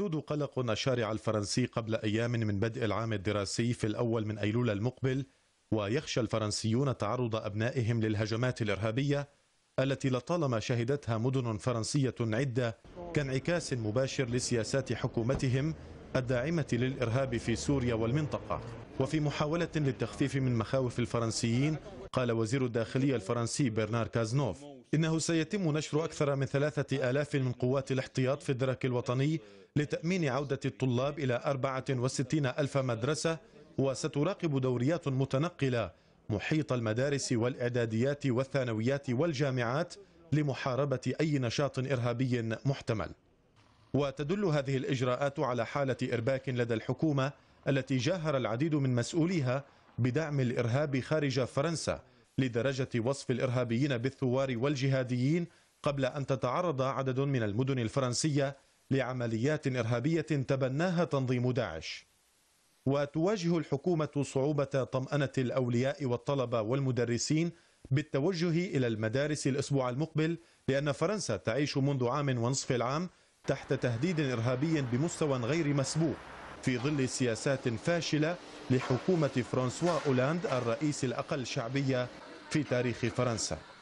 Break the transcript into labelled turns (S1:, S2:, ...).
S1: يسود قلق الشارع الفرنسي قبل أيام من بدء العام الدراسي في الأول من أيلول المقبل ويخشى الفرنسيون تعرض أبنائهم للهجمات الإرهابية التي لطالما شهدتها مدن فرنسية عدة كانعكاس مباشر لسياسات حكومتهم الداعمة للإرهاب في سوريا والمنطقة وفي محاولة للتخفيف من مخاوف الفرنسيين قال وزير الداخلية الفرنسي برنار كازنوف إنه سيتم نشر أكثر من ثلاثة آلاف من قوات الاحتياط في الدرك الوطني لتأمين عودة الطلاب إلى وستين ألف مدرسة وستراقب دوريات متنقلة محيط المدارس والإعداديات والثانويات والجامعات لمحاربة أي نشاط إرهابي محتمل وتدل هذه الإجراءات على حالة إرباك لدى الحكومة التي جاهر العديد من مسؤوليها بدعم الإرهاب خارج فرنسا لدرجة وصف الإرهابيين بالثوار والجهاديين قبل أن تتعرض عدد من المدن الفرنسية لعمليات إرهابية تبناها تنظيم داعش وتواجه الحكومة صعوبة طمأنة الأولياء والطلبة والمدرسين بالتوجه إلى المدارس الأسبوع المقبل لأن فرنسا تعيش منذ عام ونصف العام تحت تهديد إرهابي بمستوى غير مسبوق في ظل سياسات فاشلة لحكومة فرانسوا أولاند الرئيس الأقل شعبية في تاريخ فرنسا